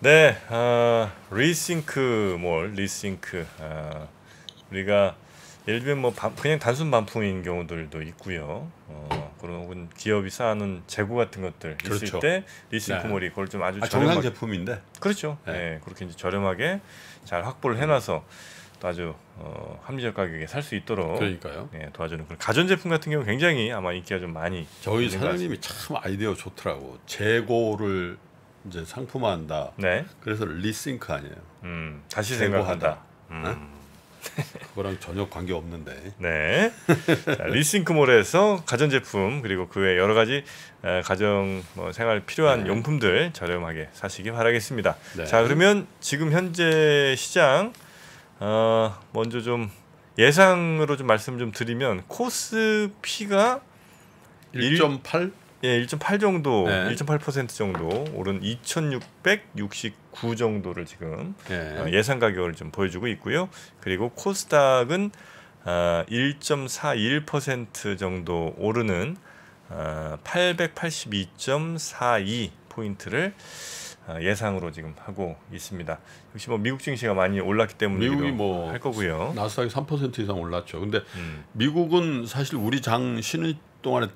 네, 어, 리싱크 몰, 리싱크. 어, 우리가 예를 들면 뭐 반, 그냥 단순 반품인 경우들도 있고요. 어, 그런 혹은 기업이 쌓아놓은 재고 같은 것들 그렇죠. 있을 때 리싱크 네. 몰이 그걸 좀 아주 아, 저렴한 제품인데. 그렇죠. 네. 네. 그렇게 이제 저렴하게 잘 확보를 해놔서 또 아주 어, 합리적 가격에 살 수 있도록 그러니까요. 예, 도와주는 그런 가전 제품 같은 경우 굉장히 아마 인기가 좀 많이. 저희 사장님이 참 아이디어 좋더라고. 재고를 이제 상품화한다. 네. 그래서 리싱크 아니에요. 음, 다시 생각한다. 음. 그거랑 전혀 관계 없는데. 네. 자, 리싱크몰에서 가전제품 그리고 그 외 여러 가지 에, 가정 뭐 생활 필요한 네. 용품들 저렴하게 사시기 바라겠습니다. 네. 자 그러면 지금 현재 시장 어, 먼저 좀 예상으로 좀 말씀 좀 드리면 코스피가 1.8 예, 1.8 정도, 네. 1.8% 정도 오른 2,669 정도를 지금 네. 예상 가격을 좀 보여주고 있고요. 그리고 코스닥은 아, 1.41% 정도 오르는 아, 882.42 포인트를 아, 예상으로 지금 하고 있습니다. 역시 뭐 미국 증시가 많이 올랐기 때문에 미국이 뭐할 거고요. 나스닥이 3% 이상 올랐죠. 근데 음. 미국은 사실 우리 장 쉬는 동안에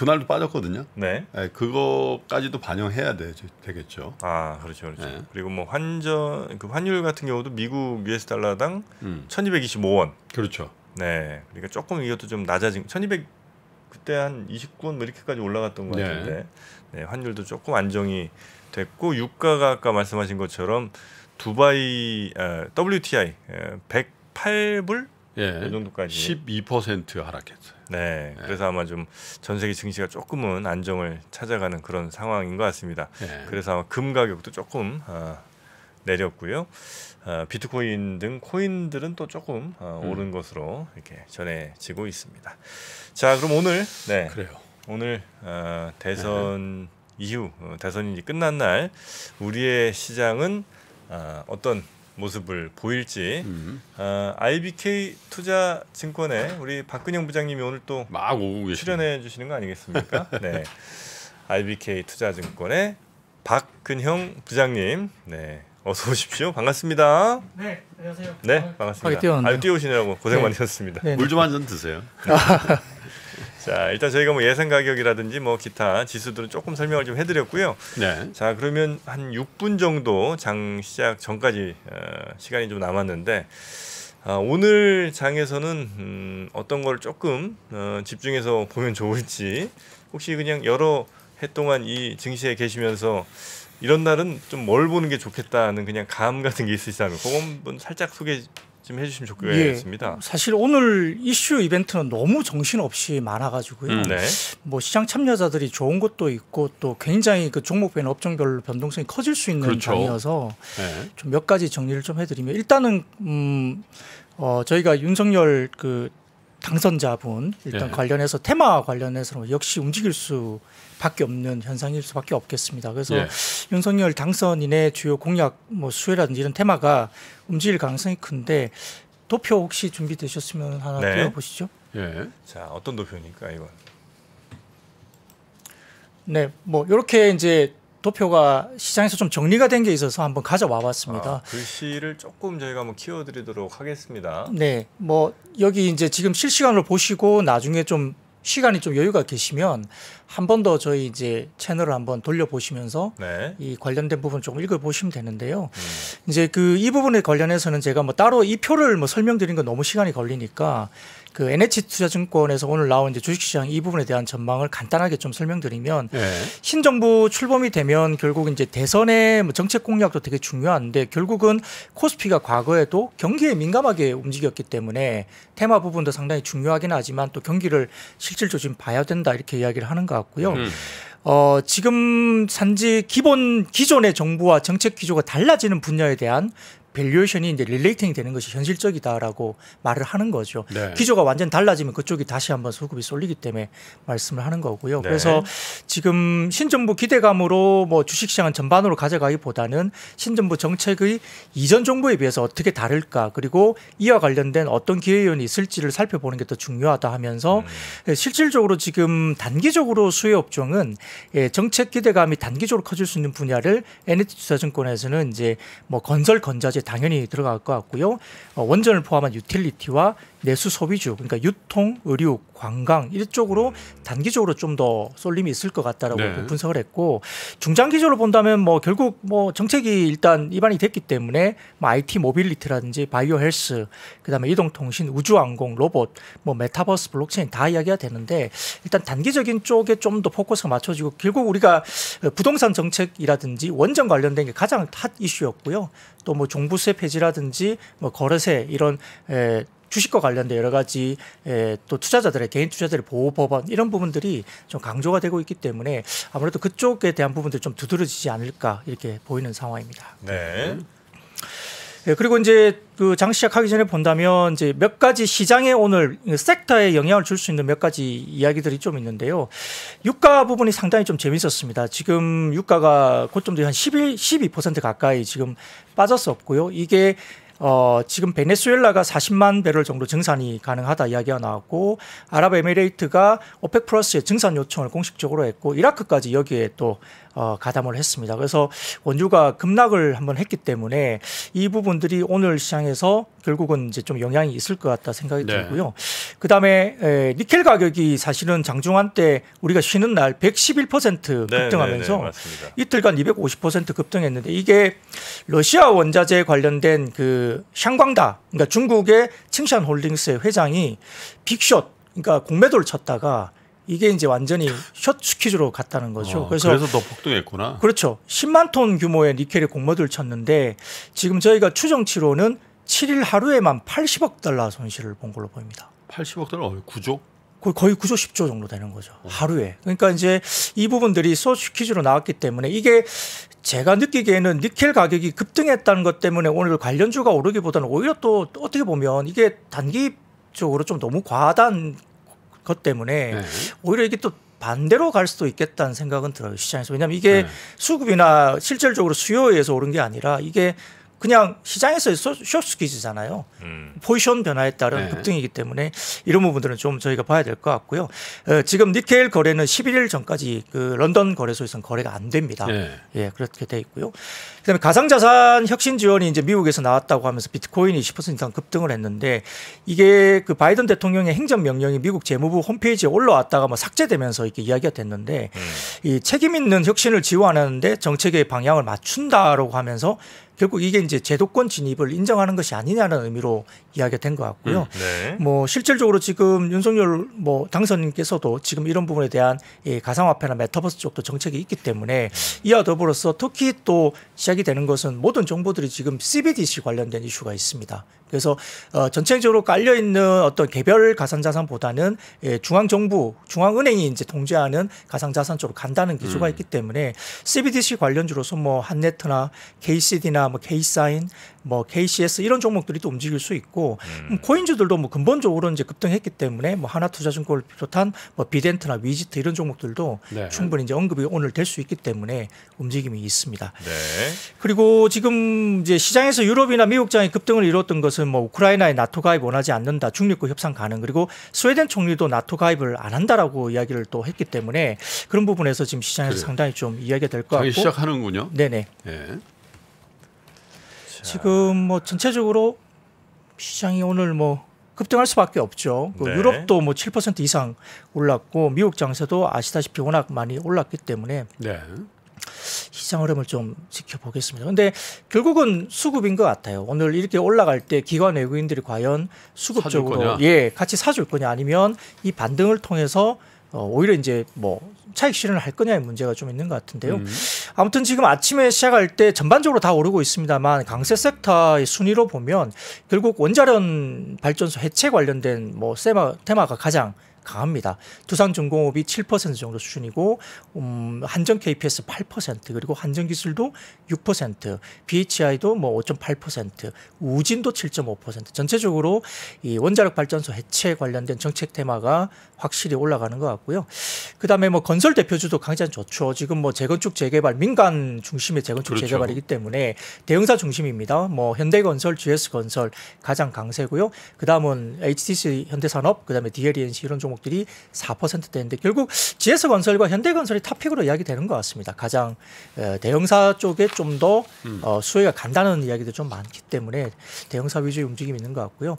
그날도 빠졌거든요. 네. 네 그거까지도 반영해야 되, 되겠죠. 아 그렇죠, 그렇죠. 네. 그리고 뭐 환전 그 환율 같은 경우도 미국 US 달러당 음. 1,225원. 그렇죠. 네. 그러니까 조금 이것도 좀 낮아진 1,200 그때 한 29원 뭐 이렇게까지 올라갔던 것 네. 같은데 네. 네, 환율도 조금 안정이 됐고 유가가 아까 말씀하신 것처럼 두바이 에, WTI 에, 108불 예. 이 정도까지 12% 하락했어요. 네, 예. 그래서 아마 좀 전 세계 증시가 조금은 안정을 찾아가는 그런 상황인 것 같습니다. 예. 그래서 아마 금 가격도 조금 아, 내렸고요. 아, 비트코인 등 코인들은 또 조금 아, 오른 것으로 이렇게 전해지고 있습니다. 자, 그럼 오늘 네, 그래요. 오늘 아, 대선 네. 이후 대선이 끝난 날 우리의 시장은 아, 어떤 모습을 보일지 음. 어, 아, IBK 투자증권에 우리 박근영 부장님이 오늘 또 막 오고 계시네. 출연해 주시는 거 아니겠습니까? 네, IBK 투자증권의 박근형 부장님, 네 어서 오십시오. 반갑습니다. 네, 안녕하세요. 네, 아, 반갑습니다. 아, 뛰어오시느라고 고생 네. 많으셨습니다. 네, 네. 물좀 한 잔 드세요. 자 일단 저희가 뭐 예상 가격이라든지 뭐 기타 지수들은 조금 설명을 좀 해드렸고요. 네. 자 그러면 한 6분 정도 장 시작 전까지 어, 시간이 좀 남았는데 아, 오늘 장에서는 음, 어떤 걸 조금 어, 집중해서 보면 좋을지 혹시 그냥 여러 해 동안 이 증시에 계시면서 이런 날은 좀 뭘 보는 게 좋겠다는 그냥 감 같은 게 있으시다면 그건 살짝 소개 좀 해주시면 좋겠습니다. 예, 사실 오늘 이슈 이벤트는 너무 정신없이 많아가지고요. 음, 네. 뭐 시장 참여자들이 좋은 것도 있고 또 굉장히 그 종목별 업종별로 변동성이 커질 수 있는 그렇죠. 장이어서 네. 좀몇 가지 정리를 좀 해드리면 일단은 음, 어, 저희가 윤석열 그 당선자분 일단 네. 관련해서 테마 관련해서 역시 움직일 수 밖에 없는 현상일 수밖에 없겠습니다. 그래서 예. 윤석열 당선인의 주요 공약 뭐 수혜라든지 이런 테마가 움직일 가능성이 큰데 도표 혹시 준비되셨으면 하나 네. 띄워보시죠. 예. 자 어떤 도표입니까 이건? 네, 뭐 이렇게 이제 도표가 시장에서 좀 정리가 된 게 있어서 한번 가져와 봤습니다. 아, 글씨를 조금 저희가 뭐 키워드리도록 하겠습니다. 네, 뭐 여기 이제 지금 실시간으로 보시고 나중에 좀 시간이 좀 여유가 계시면 한 번 더 저희 이제 채널을 한번 돌려보시면서 네. 이 관련된 부분 조금 읽어보시면 되는데요. 음. 이제 그 이 부분에 관련해서는 제가 뭐 따로 이 표를 뭐 설명드린 건 너무 시간이 걸리니까 그 NH투자증권에서 오늘 나온 이제 주식시장 이 부분에 대한 전망을 간단하게 좀 설명드리면 네. 신정부 출범이 되면 결국 이제 대선의 뭐 정책 공약도 되게 중요한데 결국은 코스피가 과거에도 경기에 민감하게 움직였기 때문에 테마 부분도 상당히 중요하긴 하지만 또 경기를 실질적으로 좀 봐야 된다 이렇게 이야기를 하는 것 같고요. 음. 어, 지금 산지 기본 기존의 정부와 정책 기조가 달라지는 분야에 대한 밸류에이션이 이제 릴레이팅 되는 것이 현실적이다라고 말을 하는 거죠. 네. 기조가 완전 달라지면 그쪽이 다시 한번 소급이 쏠리기 때문에 말씀을 하는 거고요. 네. 그래서 지금 신정부 기대감으로 뭐 주식시장은 전반으로 가져가기보다는 신정부 정책의 이전 정부에 비해서 어떻게 다를까 그리고 이와 관련된 어떤 기회 위원이 있을지를 살펴보는 게 더 중요하다 하면서 음. 예, 실질적으로 지금 단기적으로 수혜 업종은 예, 정책 기대감이 단기적으로 커질 수 있는 분야를 NH투자증권에서는 이제 뭐 건설 건자재 이제 당연히 들어갈 것 같고요. 어, 원전을 포함한 유틸리티와 내수 소비주 그러니까 유통, 의류, 관광 이쪽으로 단기적으로 좀 더 쏠림이 있을 것 같다라고 네. 분석을 했고 중장기적으로 본다면 뭐 결국 뭐 정책이 일단 입안이 됐기 때문에 뭐 IT 모빌리티라든지 바이오 헬스 그다음에 이동통신, 우주항공, 로봇, 뭐 메타버스, 블록체인 다 이야기가 되는데 일단 단기적인 쪽에 좀 더 포커스가 맞춰지고 결국 우리가 부동산 정책이라든지 원전 관련된 게 가장 핫 이슈였고요. 또 뭐 종부세 폐지라든지 뭐 거래세 이런 에, 주식과 관련된 여러 가지 에, 예, 또 투자자들의 개인 투자자들의 보호 법안 이런 부분들이 좀 강조가 되고 있기 때문에 아무래도 그쪽에 대한 부분들이 좀 두드러지지 않을까 이렇게 보이는 상황입니다. 네. 예, 그리고 이제 그 장 시작하기 전에 본다면 이제 몇 가지 시장에 오늘 섹터에 영향을 줄 수 있는 몇 가지 이야기들이 좀 있는데요. 유가 부분이 상당히 좀 재밌었습니다. 지금 유가가 고점도 한 11, 12% 가까이 지금 빠졌었고요. 이게 어, 지금 베네수엘라가 40만 배럴 정도 증산이 가능하다 이야기가 나왔고 아랍에미레이트가 오펙 플러스의 증산 요청을 공식적으로 했고 이라크까지 여기에 또 어, 가담을 했습니다. 그래서 원유가 급락을 한번 했기 때문에 이 부분들이 오늘 시장에서 결국은 이제 좀 영향이 있을 것 같다 생각이 네. 들고요. 그다음에 에, 니켈 가격이 사실은 장중한 때 우리가 쉬는 날 111% 급등하면서 네, 네, 이틀간 250% 급등했는데 이게 러시아 원자재 관련된 그 샹광다 그러니까 중국의 칭샨 홀딩스의 회장이 빅숏 그러니까 공매도를 쳤다가 이게 이제 완전히 셔츠 퀴즈로 갔다는 거죠. 어, 그래서, 그래서 더 폭등했구나. 그렇죠. 10만 톤 규모의 니켈의 공모들 쳤는데 지금 저희가 추정치로는 7일 하루에만 80억 달러 손실을 본 걸로 보입니다. 80억 달러 9조? 거의 9조 10조 정도 되는 거죠. 어. 하루에. 그러니까 이제 이 부분들이 소스퀴즈로 나왔기 때문에 이게 제가 느끼기에는 니켈 가격이 급등했다는 것 때문에 오늘 관련주가 오르기보다는 오히려 또 어떻게 보면 이게 단기 적으로 좀 너무 과하단 것 때문에 네. 오히려 이게 또 반대로 갈 수도 있겠다는 생각은 들어요 시장에서 왜냐하면 이게 네. 수급이나 실질적으로 수요에 의해서 오른 게 아니라 이게 그냥 시장에서의 쇼스퀴즈잖아요. 음. 포지션 변화에 따른 네. 급등이기 때문에 이런 부분들은 좀 저희가 봐야 될 것 같고요. 어, 지금 니켈 거래는 11일 전까지 그 런던 거래소에서는 거래가 안 됩니다. 네. 예, 그렇게 돼 있고요. 그다음에 가상자산 혁신 지원이 이제 미국에서 나왔다고 하면서 비트코인이 10% 이상 급등을 했는데 이게 그 바이든 대통령의 행정 명령이 미국 재무부 홈페이지에 올라왔다가 뭐 삭제되면서 이렇게 이야기가 됐는데 음. 이 책임 있는 혁신을 지원하는데 정책의 방향을 맞춘다라고 하면서 결국 이게 이제 제도권 진입을 인정하는 것이 아니냐는 의미로 이야기가 된 것 같고요. 음, 네. 뭐 실질적으로 지금 윤석열 뭐 당선인께서도 지금 이런 부분에 대한 예, 가상화폐나 메타버스 쪽도 정책이 있기 때문에 이와 더불어서 특히 또 시작이 되는 것은 모든 정보들이 지금 CBDC 관련된 이슈가 있습니다. 그래서 어, 전체적으로 깔려 있는 어떤 개별 가상자산보다는 예, 중앙 정부, 중앙은행이 이제 통제하는 가상자산 쪽으로 간다는 기조가 음. 있기 때문에 CBDC 관련주로서 뭐 한네트나 KCD나 뭐 K사인, 뭐 KCS 이런 종목들이 또 움직일 수 있고 음. 음. 코인주들도 뭐 근본적으로 이제 급등했기 때문에 뭐 하나투자증권을 비롯한 뭐 비덴트나 위지트 이런 종목들도 네. 충분히 이제 언급이 오늘 될 수 있기 때문에 움직임이 있습니다. 네. 그리고 지금 이제 시장에서 유럽이나 미국 장이 급등을 이뤘던 것은 것은 뭐 우크라이나의 나토 가입 원하지 않는다. 중립국 협상 가능. 그리고 스웨덴 총리도 나토 가입을 안 한다라고 이야기를 또 했기 때문에 그런 부분에서 지금 시장에서 그래. 상당히 좀 이야기가 될 것 같고. 시작하는군요. 네네. 네. 지금 뭐 전체적으로 시장이 오늘 뭐 급등할 수밖에 없죠. 그 네. 유럽도 뭐 7% 이상 올랐고 미국 장세도 아시다시피 워낙 많이 올랐기 때문에 네. 시장 흐름을 좀 지켜보겠습니다. 근데 결국은 수급인 것 같아요. 오늘 이렇게 올라갈 때 기관 외국인들이 과연 수급적으로 예 같이 사줄 거냐 아니면 이 반등을 통해서 어, 오히려 이제 뭐 차익 실현을 할 거냐의 문제가 좀 있는 것 같은데요. 음. 아무튼 지금 아침에 시작할 때 전반적으로 다 오르고 있습니다만 강세 섹터의 순위로 보면 결국 원자력 발전소 해체 관련된 뭐 세마, 테마가 가장 강합니다. 두산중공업이 7% 정도 수준이고 음, 한정 KPS 8% 그리고 한정 기술도 6% BHI도 뭐5.8% 우진도 7.5% 전체적으로 이 원자력 발전소 해체 관련된 정책 테마가 확실히 올라가는 것 같고요. 그다음에 뭐 건설 대표주도 강자는 좋죠. 지금 뭐 재건축 재개발 민간 중심의 재건축 그렇죠. 재개발이기 때문에 대응사 중심입니다. 뭐 현대건설, GS건설 가장 강세고요. 그다음은 HTC 현대산업, 그다음에 DLNC e 이런 종 종목들이 4%대인데 결국 GS건설과 현대건설이 탑픽으로 이야기되는 것 같습니다. 가장 대형사 쪽에 좀더 음. 어, 수혜가 간다는 이야기도 좀 많기 때문에 대형사 위주의 움직임이 있는 것 같고요.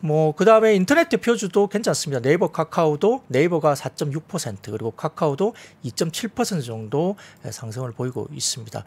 뭐 그다음에 인터넷 대표주도 괜찮습니다. 네이버 카카오도 네이버가 4.6% 그리고 카카오도 2.7% 정도 상승을 보이고 있습니다.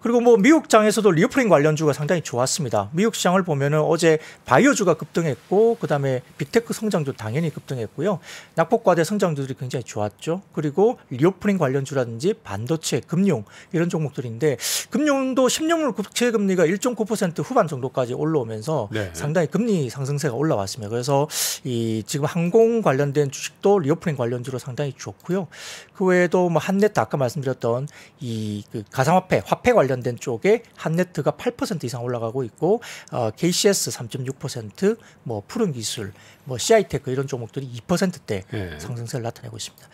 그리고 뭐 미국 장에서도 리오프링 관련주가 상당히 좋았습니다. 미국 시장을 보면은 어제 바이오주가 급등했고 그다음에 빅테크 성장도 당연히 급등했고요. 낙폭과대 성장주들이 굉장히 좋았죠. 그리고 리오프닝 관련주라든지 반도체, 금융 이런 종목들인데 금융도 10년물 국채 금리가 1.9% 후반 정도까지 올라오면서 네. 상당히 금리 상승세가 올라왔습니다. 그래서 이 지금 항공 관련된 주식도 리오프닝 관련주로 상당히 좋고요. 그 외에도 뭐 한네트 아까 말씀드렸던 이그 가상화폐, 화폐 관련된 쪽에 한네트가 8% 이상 올라가고 있고 어, KCS 3.6%, 뭐 푸른 기술 뭐 CI테크 이런 종목들이 2%대 예. 상승세를 나타내고 있습니다.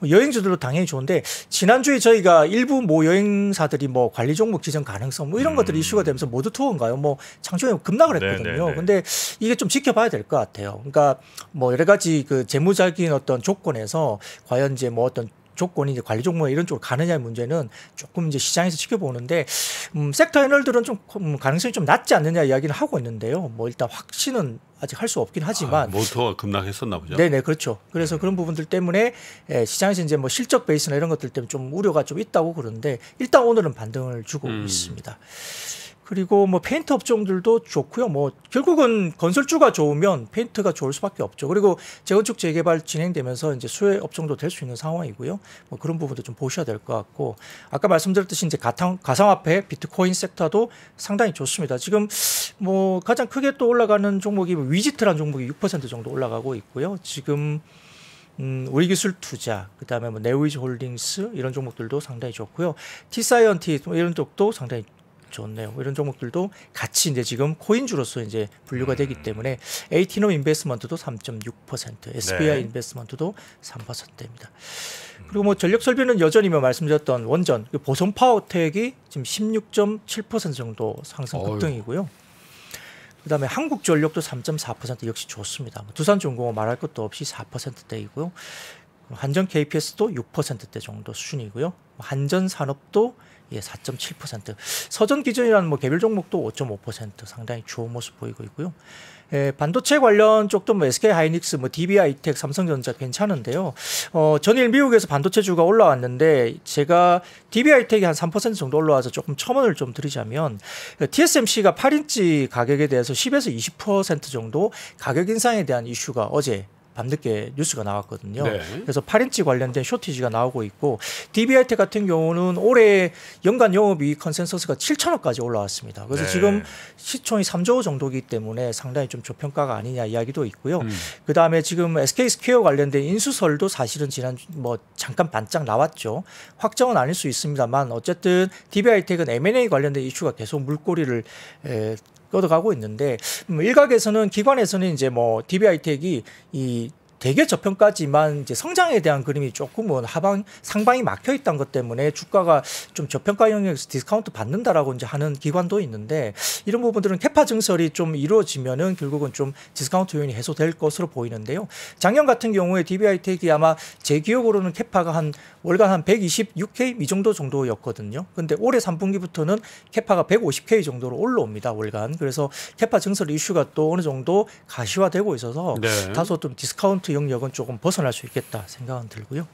뭐 여행주들도 당연히 좋은데 지난주에 저희가 일부 모 여행사들이 뭐 관리 종목 지정 가능성 뭐 이런 음. 것들이 이슈가 되면서 모두 투어인가요? 뭐 장중에 급락을 네, 했거든요. 네네 네. 근데 이게 좀 지켜봐야 될 것 같아요. 그러니까 뭐 여러 가지 그 재무적인 어떤 조건에서 과연 이제 뭐 어떤 조건이 이제 관리 종목 이런 쪽으로 가느냐의 문제는 조금 이제 시장에서 지켜보는데 음, 섹터 애널들은 좀 음, 가능성이 좀 낮지 않느냐 이야기를 하고 있는데요. 뭐 일단 확신은 아직 할 수 없긴 하지만 아, 모터가 급락했었나 보죠. 네네 그렇죠. 그래서 네. 그런 부분들 때문에 예, 시장에서 이제 뭐 실적 베이스나 이런 것들 때문에 좀 우려가 좀 있다고 그러는데 일단 오늘은 반등을 주고 음. 있습니다. 그리고 뭐 페인트 업종들도 좋고요. 뭐 결국은 건설주가 좋으면 페인트가 좋을 수밖에 없죠. 그리고 재건축 재개발 진행되면서 이제 수혜 업종도 될 수 있는 상황이고요. 뭐 그런 부분도 좀 보셔야 될 것 같고 아까 말씀드렸듯이 이제 가상 가상화폐 비트코인 섹터도 상당히 좋습니다. 지금 뭐 가장 크게 또 올라가는 종목이 뭐 위지트란 종목이 6% 정도 올라가고 있고요. 지금 음, 우리 기술 투자, 그 다음에 뭐 네오이즈 홀딩스 이런 종목들도 상당히 좋고요. 티사이언티 뭐 이런 쪽도 상당히 좋네요. 뭐 이런 종목들도 같이 이제 지금 코인주로서 이제 분류가 되기 음. 때문에 에이티넘 인베스먼트도 3.6%, SBI 네. 인베스먼트도 3%입니다. 음. 그리고 뭐 전력 설비는 여전히 뭐 말씀드렸던 원전 그 보성 파워텍이 지금 16.7% 정도 상승 급등이고요. 그다음에 한국전력도 3.4% 역시 좋습니다. 뭐 두산중공업 뭐 말할 것도 없이 4%대이고요. 한전 KPS도 6%대 정도 수준이고요. 한전산업도 예, 4.7%. 서전 기준이라는 뭐 개별 종목도 5.5% 상당히 좋은 모습 보이고 있고요. 예, 반도체 관련 쪽도 뭐 SK 하이닉스, 뭐 DBI텍, 삼성전자 괜찮은데요. 어, 전일 미국에서 반도체 주가 올라왔는데 제가 DBI텍이 한 3% 정도 올라와서 조금 첨언을 좀 드리자면 TSMC가 예, 8인치 가격에 대해서 10에서 20% 정도 가격 인상에 대한 이슈가 어제 밤늦게 뉴스가 나왔거든요. 네. 그래서 8인치 관련된 쇼티지가 나오고 있고 d b 이 t 같은 경우는 올해 연간 영업이익 컨센서스가 7천억까지 올라왔습니다. 그래서 네. 지금 시총이 3조 정도이기 때문에 상당히 좀 저평가가 아니냐 이야기도 있고요. 음. 그다음에 지금 SK 스퀘어 관련된 인수설도 사실은 지난 뭐 잠깐 반짝 나왔죠. 확정은 아닐 수 있습니다만 어쨌든 DBRT는 M&A 관련된 이슈가 계속 물꼬리를 에, 얻어가고 있는데 뭐 일각에서는 기관에서는 이제 뭐 DBI텍이 이 대개 저평가지만 이제 성장에 대한 그림이 조금은 뭐 하방 상방이 막혀 있다는 것 때문에 주가가 좀 저평가 영역에서 디스카운트 받는다라고 이제 하는 기관도 있는데 이런 부분들은 캐파 증설이 좀 이루어지면은 결국은 좀 디스카운트 요인이 해소될 것으로 보이는데요. 작년 같은 경우에 DBI텍이 아마 제 기억으로는 캐파가 한 월간 한 126K 이 정도 정도였거든요. 근데 올해 3분기부터는 캐파가 150K 정도로 올라옵니다. 월간. 그래서 캐파 증설 이슈가 또 어느 정도 가시화되고 있어서 네. 다소 좀 디스카운트 프로젝트 그 영역은 조금 벗어날 수 있겠다 생각은 들고요.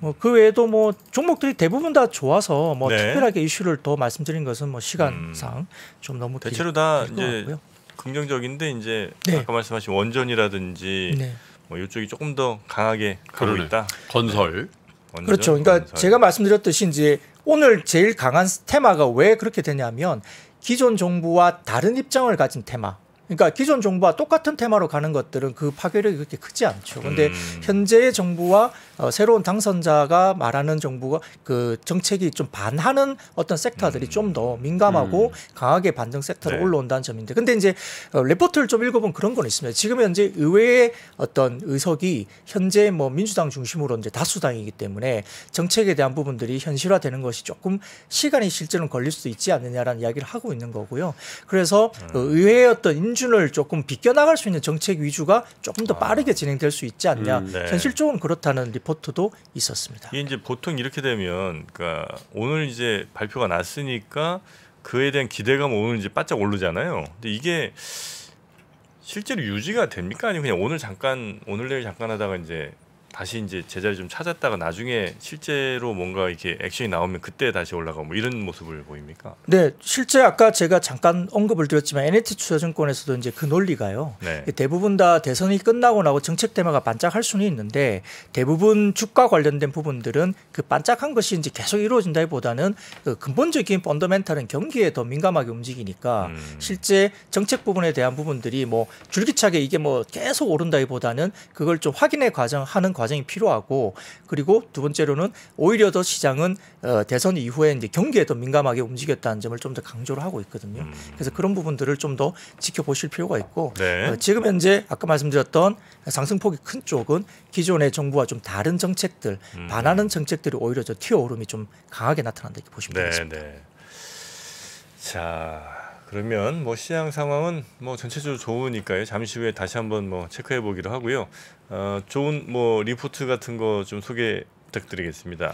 뭐 그 외에도 뭐 종목들이 대부분 다 좋아서 뭐 네. 특별하게 이슈를 더 말씀드린 것은 뭐 시간상 음. 좀 너무 대체로 다 이제 같고요. 긍정적인데 이제 네. 아까 말씀하신 원전이라든지 네. 뭐 이쪽이 조금 더 강하게 가고 있다. 건설. 네. 원전, 그렇죠. 그러니까 건설. 제가 말씀드렸듯이 이제 오늘 제일 강한 테마가 왜 그렇게 되냐면 기존 정부와 다른 입장을 가진 테마 그러니까 기존 정부와 똑같은 테마로 가는 것들은 그 파괴력이 그렇게 크지 않죠. 근데 음. 현재의 정부와 어, 새로운 당선자가 말하는 정부가 그 정책이 좀 반하는 어떤 섹터들이 음. 좀더 민감하고 음. 강하게 반등 섹터로 네. 올라온다는 점인데. 근데 이제 어, 레포트를 좀 읽어본 그런 건 있습니다. 지금 현재 의회의 어떤 의석이 현재 뭐 민주당 중심으로 이제 다수당이기 때문에 정책에 대한 부분들이 현실화되는 것이 조금 시간이 실제로는 걸릴 수도 있지 않느냐라는 이야기를 하고 있는 거고요. 그래서 어, 음. 그 의회의 어떤 기준을 조금 비껴나갈 수 있는 정책 위주가 조금 더 아. 빠르게 진행될 수 있지 않냐. 음, 네. 현실적으로 그렇다는 리포트도 있었습니다. 이게 이제 보통 이렇게 되면 그러니까 오늘 이제 발표가 났으니까 그에 대한 기대감 오늘 이제 바짝 오르잖아요. 근데 이게 실제로 유지가 됩니까? 아니면 그냥 오늘 잠깐 오늘 내일 잠깐 하다가 이제 다시 이제 제자리 좀 찾았다가 나중에 실제로 뭔가 이렇게 액션이 나오면 그때 다시 올라가고 뭐 이런 모습을 보입니까? 네, 실제 아까 제가 잠깐 언급을 드렸지만 NT f 투자증권에서도 이제 그 논리가요. 네. 대부분 다 대선이 끝나고 나고 정책 테마가 반짝할 수는 있는데 대부분 주가 관련된 부분들은 그 반짝한 것이 이제 계속 이루어진다기보다는 그 근본적인 펀더멘탈은 경기에 더 민감하게 움직이니까 음. 실제 정책 부분에 대한 부분들이 뭐 줄기차게 이게 뭐 계속 오른다기보다는 그걸 좀 확인의 과정하는 과정 과정이 필요하고 그리고 두 번째로는 오히려 더 시장은 어, 대선 이후에 이제 경기에 더 민감하게 움직였다는 점을 좀 더 강조를 하고 있거든요. 음. 그래서 그런 부분들을 좀 더 지켜보실 필요가 있고 네. 어, 지금 현재 아까 말씀드렸던 상승폭이 큰 쪽은 기존의 정부와 좀 다른 정책들 음. 반하는 정책들이 오히려 더 튀어오름이 좀 강하게 나타난다 이렇게 보시면 네, 되겠습니다. 네. 자. 그러면 뭐 시장 상황은 뭐 전체적으로 좋으니까요. 잠시 후에 다시 한번 뭐 체크해 보기로 하고요. 어, 좋은 뭐 리포트 같은 거 좀 소개 부탁드리겠습니다.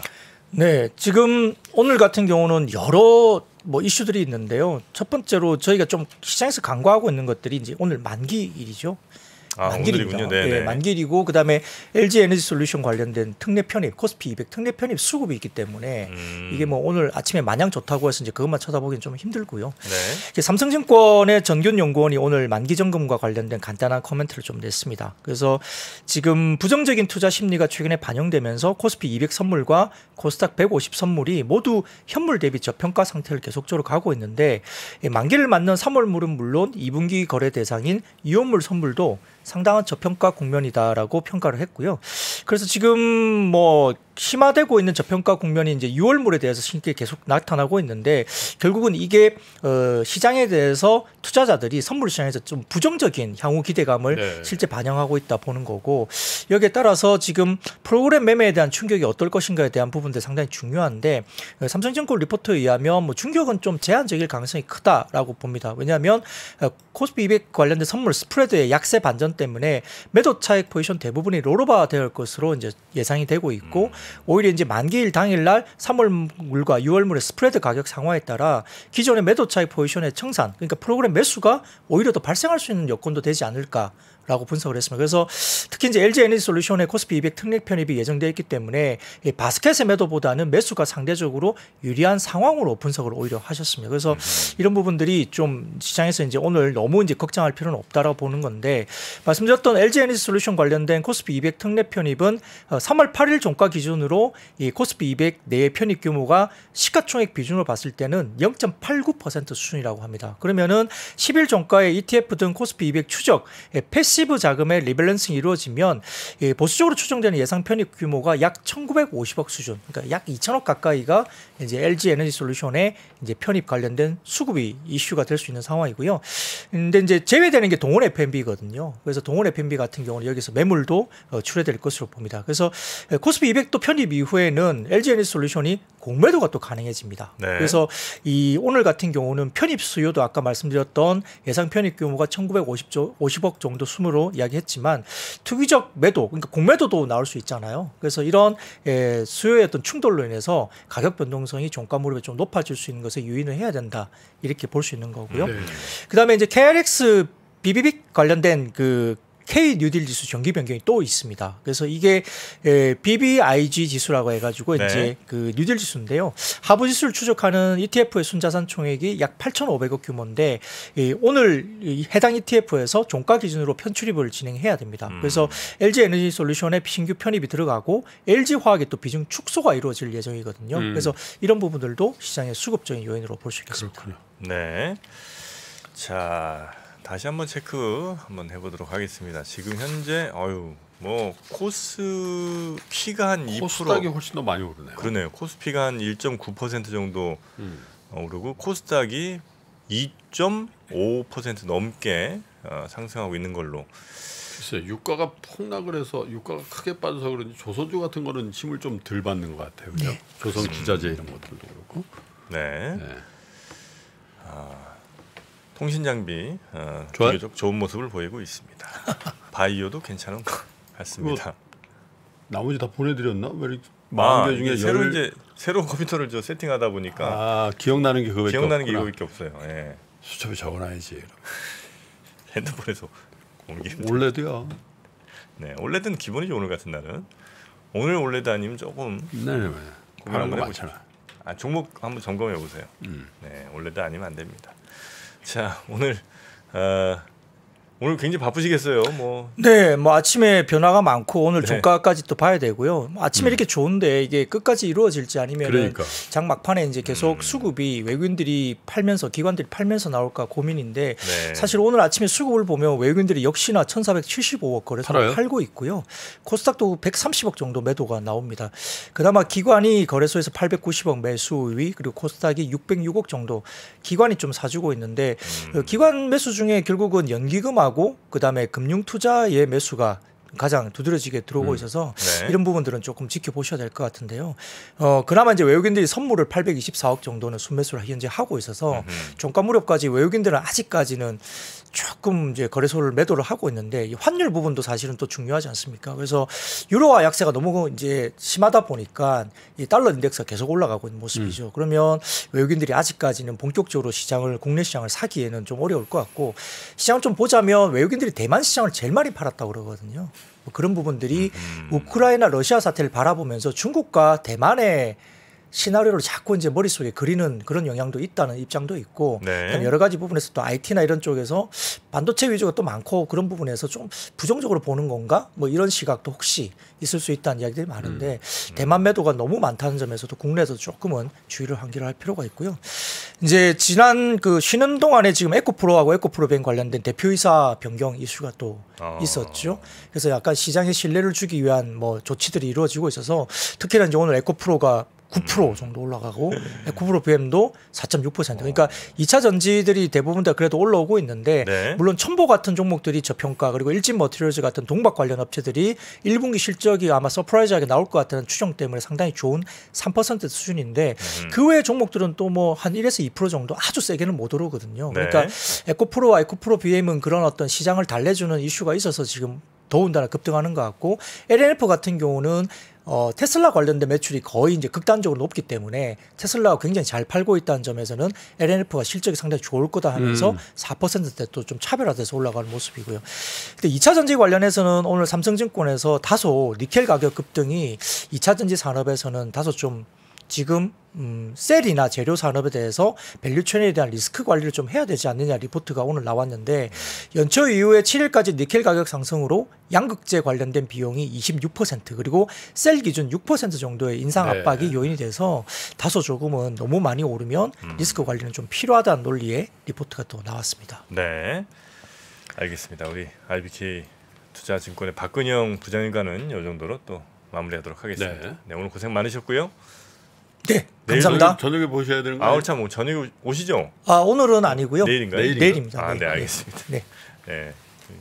네, 지금 오늘 같은 경우는 여러 뭐 이슈들이 있는데요. 첫 번째로 저희가 좀 시장에서 간과하고 있는 것들이 이제 오늘 만기일이죠. 아, 만길입니다. 네, 예, 만길이고 그다음에 LG 에너지 솔루션 관련된 특례 편입 코스피 200 특례 편입 수급이 있기 때문에 음. 이게 뭐 오늘 아침에 마냥 좋다고 해서 이제 그것만 쳐다보기는 좀 힘들고요. 네. 삼성증권의 전균 연구원이 오늘 만기 점검과 관련된 간단한 코멘트를 좀 냈습니다. 그래서 지금 부정적인 투자 심리가 최근에 반영되면서 코스피 200 선물과 코스닥 150 선물이 모두 현물 대비 저평가 상태를 계속적으로 가고 있는데 예, 만기를 맞는 3월 물은 물론 2분기 거래 대상인 이온물 선물도 상당한 저평가 국면이다라고 평가를 했고요. 그래서 지금 뭐 심화되고 있는 저평가 국면이 이제 6월물에 대해서 신기 계속 나타나고 있는데 결국은 이게 어, 시장에 대해서 투자자들이 선물 시장에서 좀 부정적인 향후 기대감을 네. 실제 반영하고 있다 보는 거고 여기에 따라서 지금 프로그램 매매에 대한 충격이 어떨 것인가에 대한 부분도 상당히 중요한데 어, 삼성증권 리포트에 의하면 뭐 충격은 좀 제한적일 가능성이 크다라고 봅니다. 왜냐하면 어, 코스피 200 관련된 선물 스프레드의 약세 반전 때문에 매도 차익 포지션 대부분이 로로바 되어 것으로 이제 예상이 되고 있고 음. 오히려 이제 만기일 당일날 3월물과 6월물의 스프레드 가격 상황에 따라 기존의 매도 차익 포지션의 청산 그러니까 프로그램 매수가 오히려 더 발생할 수 있는 여건도 되지 않을까 라고 분석을 했습니다. 그래서 특히 이제 LG 에너지 솔루션의 코스피 200 특례 편입이 예정되어 있기 때문에 이 바스켓의 매도보다는 매수가 상대적으로 유리한 상황으로 분석을 오히려 하셨습니다. 그래서 네. 이런 부분들이 좀 시장에서 이제 오늘 너무 이제 걱정할 필요는 없다라고 보는 건데 말씀드렸던 LG 에너지 솔루션 관련된 코스피 200 특례 편입은 3월 어, 8일 종가 기준으로 이 코스피 200 내의 편입 규모가 시가총액 비중으로 봤을 때는 0.89% 수준이라고 합니다. 그러면은 10일 종가의 ETF 등 코스피 200 추적 패스 패시브 자금의 리밸런싱이 이루어지면 예, 보수적으로 추정되는 예상 편입 규모가 약 1,950억 수준, 그러니까 약 2천억 가까이가 이제 LG 에너지 솔루션의 이제 편입 관련된 수급이 이슈가 될 수 있는 상황이고요. 근데 이제 제외되는 게 동원 F&B거든요. 그래서 동원 F&B 같은 경우는 여기서 매물도 어, 출해될 것으로 봅니다. 그래서 코스피 200도 편입 이후에는 LG 에너지 솔루션이 공매도가 또 가능해집니다. 네. 그래서 이 오늘 같은 경우는 편입 수요도 아까 말씀드렸던 예상 편입 규모가 1950조 50억 정도 수으로 이야기했지만 투기적 매도 그러니까 공매도도 나올 수 있잖아요. 그래서 이런 예, 수요의 어떤 충돌로 인해서 가격 변동성이 종가 무릎에 좀 높아질 수 있는 것에 유인을 해야 된다 이렇게 볼 수 있는 거고요. 네. 그다음에 이제 KRX 비비빅 관련된 그 K 뉴딜 지수 정기 변경이 또 있습니다. 그래서 이게 에, 예, BBIG 지수라고 해가지고 네. 이제 그 뉴딜 지수인데요. 하부 지수를 추적하는 ETF의 순자산 총액이 약 8,500억 규모인데 이, 예, 오늘 이 해당 ETF에서 종가 기준으로 편출입을 진행해야 됩니다. 음. 그래서 LG 에너지 솔루션의 신규 편입이 들어가고 LG 화학의 또 비중 축소가 이루어질 예정이거든요. 음. 그래서 이런 부분들도 시장의 수급적인 요인으로 볼 수 있겠습니다. 그렇군요. 네. 자, 다시 한번 체크 한번 해보도록 하겠습니다. 지금 현재 어유 뭐 코스 피가 한2% 코스닥이 훨씬 더 많이 오르네요. 그러네요. 코스피가 한 1.9% 정도 음. 어, 오르고 코스닥이 2.5% 넘게 어, 상승하고 있는 걸로. 글쎄 유가가 폭락을 해서 유가가 크게 빠져서 그런지 조선주 같은 거는 힘을 좀 덜 받는 것 같아요. 그죠? 네. 조선 기자재 이런 것들도 그렇고. 네. 네. 아. 통신 장비 어, 좋 비교적 좋은 모습을 보이고 있습니다. 바이오도 괜찮은 것 같습니다. 뭐 나머지 다 보내드렸나? 왜 이렇게 아, 개 중에 새로 이제 새로 컴퓨터를 저 세팅하다 보니까 아 기억나는 게 그거밖에 기억나는 게 이거밖에 없어요. 예. 수첩에 적어놔야지. 핸드폰에서 옮기 올레드야. 네, 올레드는 기본이죠 오늘 같은 날은. 오늘 올레드 아니면 조금 네, 네. 네. 고 한번 해보잖아. 아 종목 한번 점검해 보세요. 음. 네, 올레드 아니면 안 됩니다. 자 오늘 어, 오늘 굉장히 바쁘시겠어요. 뭐. 네, 뭐 아침에 변화가 많고 오늘 네. 종가까지 또 봐야 되고요. 뭐 아침에 음. 이렇게 좋은데 이게 끝까지 이루어질지 아니면 그러니까. 장막판에 이제 계속 음. 수급이 외국인들이 팔면서 기관들이 팔면서 나올까 고민인데 네. 사실 오늘 아침에 수급을 보면 외국인들이 역시나 1,475억 거래소 팔고 있고요. 코스닥도 130억 정도 매도가 나옵니다. 그나마 기관이 거래소에서 890억 매수위 그리고 코스닥이 606억 정도 기관이 좀 사주고 있는데 음. 어, 기관 매수 중에 결국은 연기금하고 하고 그다음에 금융 투자의 매수가 가장 두드러지게 들어오고 음. 있어서 네. 이런 부분들은 조금 지켜보셔야 될 것 같은데요. 어, 그나마 이제 외국인들이 선물을 824억 정도는 순매수를 현재 하고 있어서 음 종가 무렵까지 외국인들은 아직까지는 조금 이제 거래소를 매도를 하고 있는데 이 환율 부분도 사실은 또 중요하지 않습니까? 그래서 유로화 약세가 너무 이제 심하다 보니까 이 달러 인덱스가 계속 올라가고 있는 모습이죠. 음. 그러면 외국인들이 아직까지는 본격적으로 시장을 국내 시장을 사기에는 좀 어려울 것 같고 시장을 좀 보자면 외국인들이 대만 시장을 제일 많이 팔았다고 그러거든요. 뭐 그런 부분들이 음. 우크라이나 러시아 사태를 바라보면서 중국과 대만의 시나리오를 자꾸 이제 머릿속에 그리는 그런 영향도 있다는 입장도 있고 네. 여러 가지 부분에서 또 IT나 이런 쪽에서 반도체 위주가 또 많고 그런 부분에서 좀 부정적으로 보는 건가 뭐 이런 시각도 혹시 있을 수 있다는 이야기들이 많은데 음. 음. 대만 매도가 너무 많다는 점에서도 국내에서 조금은 주의를 환기를할 필요가 있고요. 이제 지난 그 쉬는 동안에 지금 에코프로하고 에코프로뱅 관련된 대표이사 변경 이슈가 또 어. 있었죠. 그래서 약간 시장의 신뢰를 주기 위한 뭐 조치들이 이루어지고 있어서 특히나 이제 오늘 에코프로가 9% 음. 정도 올라가고 구브로 BM도 4.6% 그러니까 2차 어. 전지들이 대부분 다 그래도 올라오고 있는데 네. 물론 첨보 같은 종목들이 저평가 그리고 일진 머티리얼즈 같은 동박 관련 업체들이 1분기 실적이 아마 서프라이즈하게 나올 것 같다는 추정 때문에 상당히 좋은 3% 수준인데 음. 그 외의 종목들은 또 뭐 한 1에서 2% 정도 아주 세게는 못 오르거든요. 네. 그러니까 에코프로와 에코프로 BM은 그런 어떤 시장을 달래주는 이슈가 있어서 지금 더군다나 급등하는 것 같고 LNF 같은 경우는 어, 테슬라 관련된 매출이 거의 이제 극단적으로 높기 때문에 테슬라가 굉장히 잘 팔고 있다는 점에서는 LNF가 실적이 상당히 좋을 거다 하면서 음. 4%대 또 좀 차별화돼서 올라가는 모습이고요. 근데 2차 전지 관련해서는 오늘 삼성증권에서 다소 니켈 가격 급등이 2차 전지 산업에서는 다소 좀 지금 음, 셀이나 재료 산업에 대해서 밸류 체인에 대한 리스크 관리를 좀 해야 되지 않느냐 리포트가 오늘 나왔는데 연초 이후에 7일까지 니켈 가격 상승으로 양극재 관련된 비용이 26% 그리고 셀 기준 6% 정도의 인상 네. 압박이 네. 요인이 돼서 다소 조금은 너무 많이 오르면 음. 리스크 관리는 좀 필요하다는 논리의 리포트가 또 나왔습니다. 네. 알겠습니다. 우리 RBK 투자증권의 박근영 부장님과는 이 정도로 또 마무리하도록 하겠습니다. 네. 네 오늘 고생 많으셨고요. 예. 감사합니다. 저녁 저녁에 보셔야 되는 거예요. 아, 참 저녁에 오시죠? 아, 오늘은 아니고요. 내일인가요? 내일인가? 내일입니다. 아, 네, 네, 알겠습니다. 네. 네.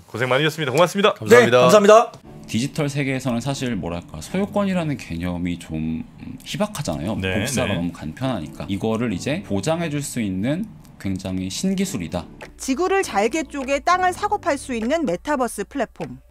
고생 많으셨습니다. 고맙습니다. 감사합니다. 네, 감사합니다. 디지털 세계에서는 사실 뭐랄까 소유권이라는 개념이 좀 희박하잖아요. 네, 복사가 네. 너무 간편하니까 이거를 이제 보장해줄 수 있는 굉장히 신기술이다. 지구를 잘게 쪼개 땅을 사고 팔 수 있는 메타버스 플랫폼.